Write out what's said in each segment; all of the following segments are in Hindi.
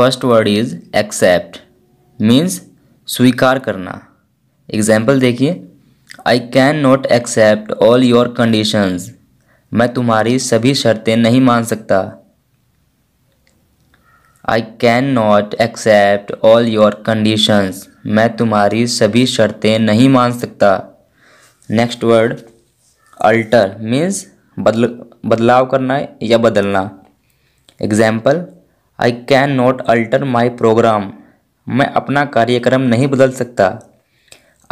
first word is accept means स्वीकार करना एग्जाम्पल देखिए I can not accept all your conditions मैं तुम्हारी सभी शर्तें नहीं मान सकता I can not accept all your conditions मैं तुम्हारी सभी शर्तें नहीं मान सकता नेक्स्ट वर्ड अल्टर मीन्स बदल बदलाव करना या बदलना example I can not alter my program मैं अपना कार्यक्रम नहीं बदल सकता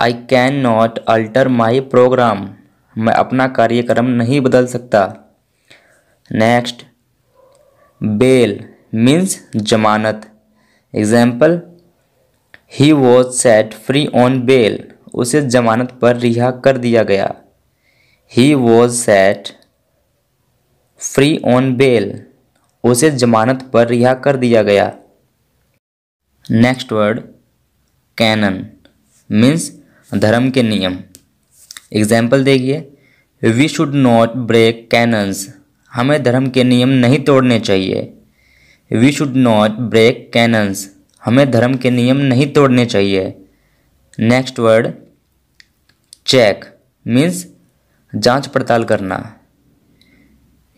I can not alter my program मैं अपना कार्यक्रम नहीं बदल सकता नेक्स्ट बेल मीन्स जमानत example he was set free on bail उसे जमानत पर रिहा कर दिया गया he was set free on bail उसे जमानत पर रिहा कर दिया गया नेक्स्ट वर्ड कैनन मीन्स धर्म के नियम एग्जाम्पल देखिए we should not break canons हमें धर्म के नियम नहीं तोड़ने चाहिए we should not break canons हमें धर्म के नियम नहीं तोड़ने चाहिए नेक्स्ट वर्ड चेक मीन्स जांच पड़ताल करना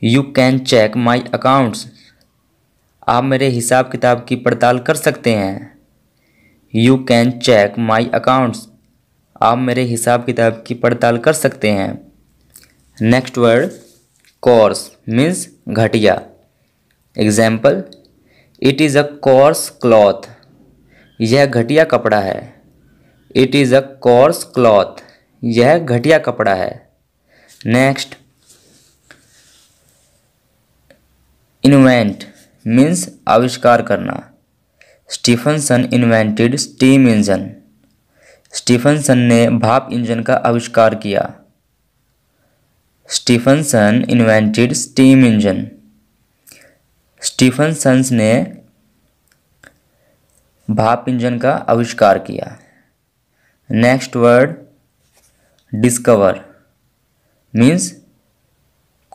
you can check my accounts आप मेरे हिसाब किताब की पड़ताल कर सकते हैं you can check my accounts आप मेरे हिसाब किताब की पड़ताल कर सकते हैं नेक्स्ट वर्ड कोर्स मीन्स घटिया example it is a coarse cloth यह घटिया कपड़ा है it is a coarse cloth यह घटिया कपड़ा है नेक्स्ट इन्वेंट मीन्स आविष्कार करना Stephenson invented steam engine Stephenson ने भाप इंजन का आविष्कार किया Stephenson invented steam engine Stephensons ने भाप इंजन का आविष्कार किया नेक्स्ट वर्ड डिस्कवर मीन्स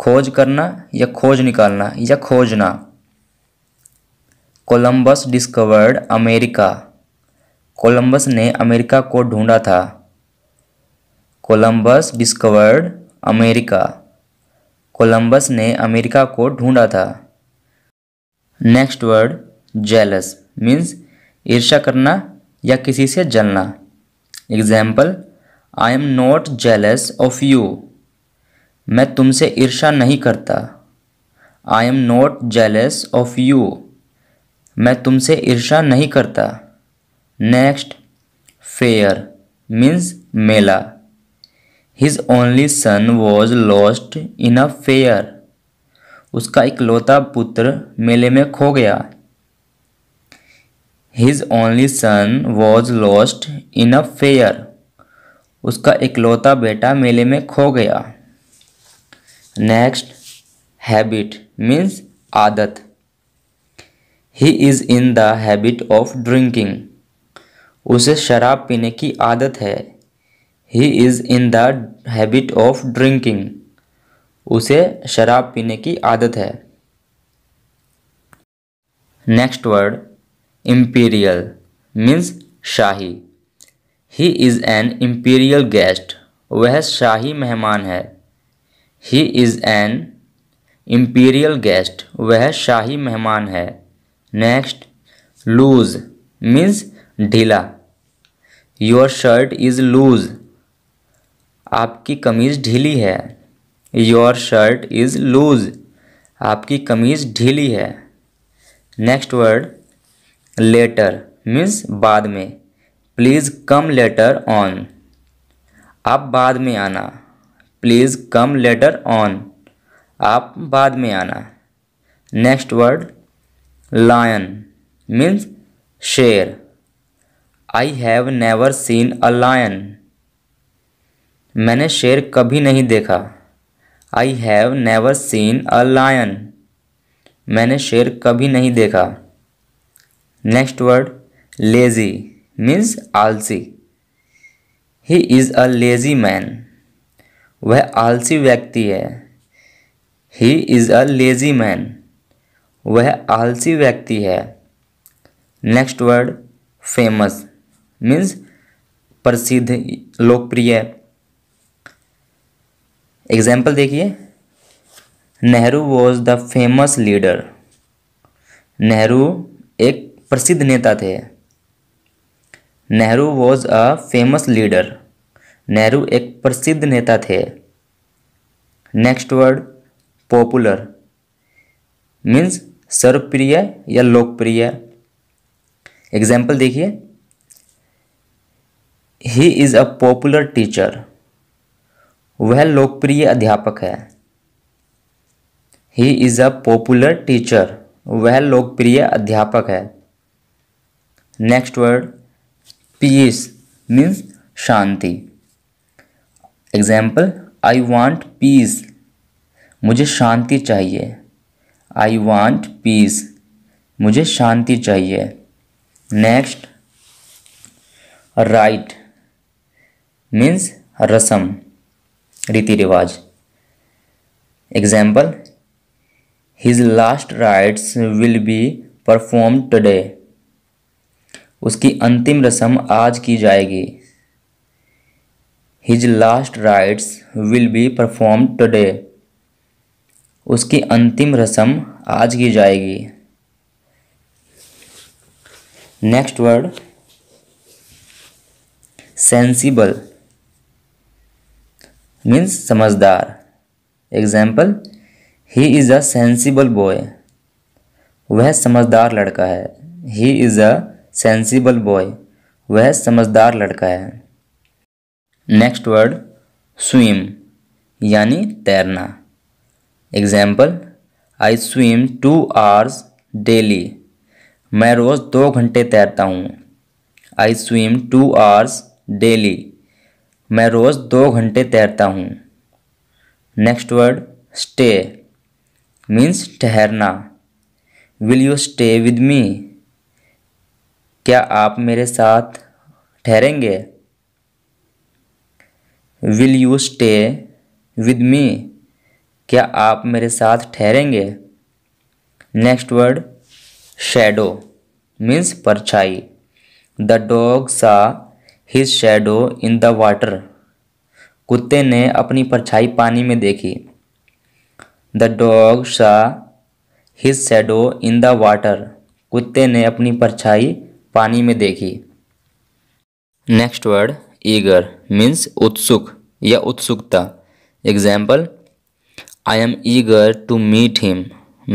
खोज करना या खोज निकालना या खोजना कोलंबस डिस्कवर्ड अमेरिका कोलंबस ने अमेरिका को ढूंढा था कोलंबस डिस्कवर्ड अमेरिका कोलंबस ने अमेरिका को ढूंढा था नेक्स्ट वर्ड जेलस मीन्स ईर्षा करना या किसी से जलना example I am not jealous of you मैं तुमसे ईर्षा नहीं करता I am not jealous of you मैं तुमसे ईर्षा नहीं करता नेक्स्ट फेयर मीन्स मेला his only son was lost in a fair उसका इकलौता पुत्र मेले में खो गया his only son was lost in a fair उसका इकलौता बेटा मेले में खो गया नेक्स्ट हैबिट मीन्स आदत he is in the habit of drinking उसे शराब पीने की आदत है he is in the habit of drinking उसे शराब पीने की आदत है नेक्स्ट वर्ड इम्पीरियल मीन्स शाही he is an imperial guest वह शाही मेहमान है he is an imperial guest वह शाही मेहमान है नेक्स्ट लूज मीन्स ढीला योर शर्ट इज़ लूज आपकी कमीज़ ढीली है योर शर्ट इज़ लूज आपकी कमीज़ ढीली है नेक्स्ट वर्ड लेटर मीन्स बाद में प्लीज़ कम लेटर ऑन आप बाद में आना प्लीज़ कम लेटर ऑन आप बाद में आना नेक्स्ट वर्ड लायन मीन्स शेर I have never seen a lion मैंने शेर कभी नहीं देखा I have never seen a lion मैंने शेर कभी नहीं देखा नेक्स्ट वर्ड लेज़ी मीन्स आलसी he is a lazy man वह आलसी व्यक्ति है he is a lazy man वह आलसी व्यक्ति है नेक्स्ट वर्ड फेमस मीन्स प्रसिद्ध लोकप्रिय एग्जाम्पल देखिए Nehru was the famous leader Nehru एक प्रसिद्ध नेता थे Nehru was a famous leader Nehru एक प्रसिद्ध नेता थे नेक्स्ट वर्ड पॉपुलर मीन्स सर्वप्रिय या लोकप्रिय एग्जाम्पल देखिए he is a popular teacher वह लोकप्रिय अध्यापक है he is a popular teacher वह लोकप्रिय अध्यापक है नेक्स्ट वर्ड पीस मीन्स शांति एग्जाम्पल आई वांट पीस मुझे शांति चाहिए आई वांट पीस मुझे शांति चाहिए नेक्स्ट राइट मीन्स रस्म रीति रिवाज example his last rites will be perform today उसकी अंतिम रस्म आज की जाएगी his last rites will be perform today उसकी अंतिम रस्म आज की जाएगी नेक्स्ट वर्ड सेंसिबल मीन्स समझदार example he is a sensible boy वह समझदार लड़का है he is a sensible boy वह समझदार लड़का है नेक्स्ट वर्ड स्विम यानी तैरना example I swim two hours daily मैं रोज़ दो घंटे तैरता हूँ I swim two hours daily मैं रोज़ दो घंटे तैरता हूँ नेक्स्ट वर्ड स्टे मीन्स ठहरना will you stay with me क्या आप मेरे साथ ठहरेंगे will you stay with me क्या आप मेरे साथ ठहरेंगे नेक्स्ट वर्ड शेडो मीन्स परछाई the dog saw his shadow in the water कुत्ते ने अपनी परछाई पानी में देखी the dog saw his shadow in the water कुत्ते ने अपनी परछाई पानी में देखी नेक्स्ट वर्ड ईगर मीन्स उत्सुक या उत्सुकता example I am eager to meet him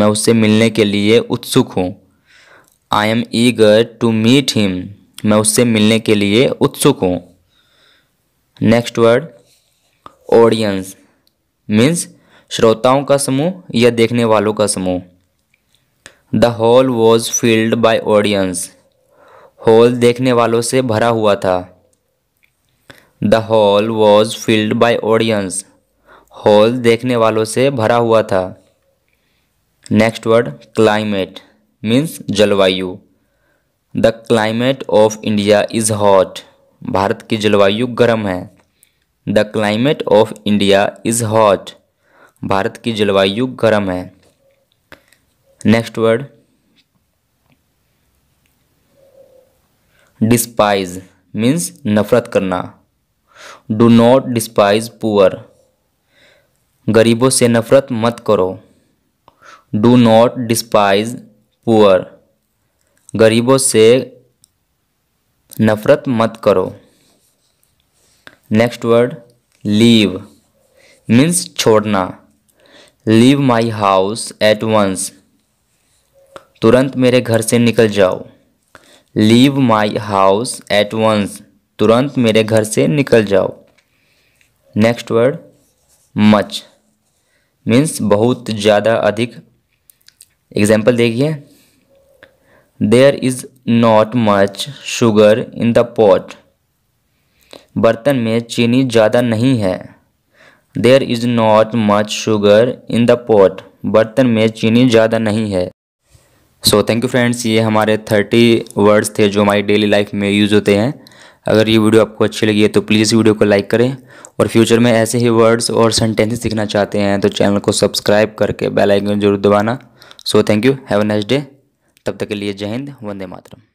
मैं उससे मिलने के लिए उत्सुक हूँ I am eager to meet him मैं उससे मिलने के लिए उत्सुक हूँ नेक्स्ट वर्ड ऑडियंस मीन्स श्रोताओं का समूह या देखने वालों का समूह the hall was filled by audience hall देखने वालों से भरा हुआ था the hall was filled by audience hall देखने वालों से भरा हुआ था नेक्स्ट वर्ड क्लाइमेट मीन्स जलवायु the climate of India is hot भारत की जलवायु गर्म है the climate of India is hot भारत की जलवायु गर्म है नेक्स्ट वर्ड डिस्पाइज मीन्स नफरत करना डू नॉट डिस्पाइज पुअर गरीबों से नफरत मत करो डू नॉट डिस्पाइज पुअर गरीबों से नफरत मत करो नेक्स्ट वर्ड लीव मीन्स छोड़ना leave my house at once तुरंत मेरे घर से निकल जाओ leave my house at once तुरंत मेरे घर से निकल जाओ नेक्स्ट वर्ड मच मीन्स बहुत ज़्यादा अधिक एग्जाम्पल देखिए there is not much sugar in the pot बर्तन में चीनी ज़्यादा नहीं है there is not much sugar in the pot बर्तन में चीनी ज़्यादा नहीं है सो थैंक यू फ्रेंड्स ये हमारे थर्टी वर्ड्स थे जो हमारी डेली लाइफ में यूज़ होते हैं अगर ये वीडियो आपको अच्छी लगी है तो प्लीज़ इस वीडियो को लाइक करें और फ्यूचर में ऐसे ही वर्ड्स और सेंटेंसेस सीखना चाहते हैं तो चैनल को सब्सक्राइब करके बेल आइकन जरूर दबाना so thank you have a next day तब तक के लिए जय हिंद वंदे मातरम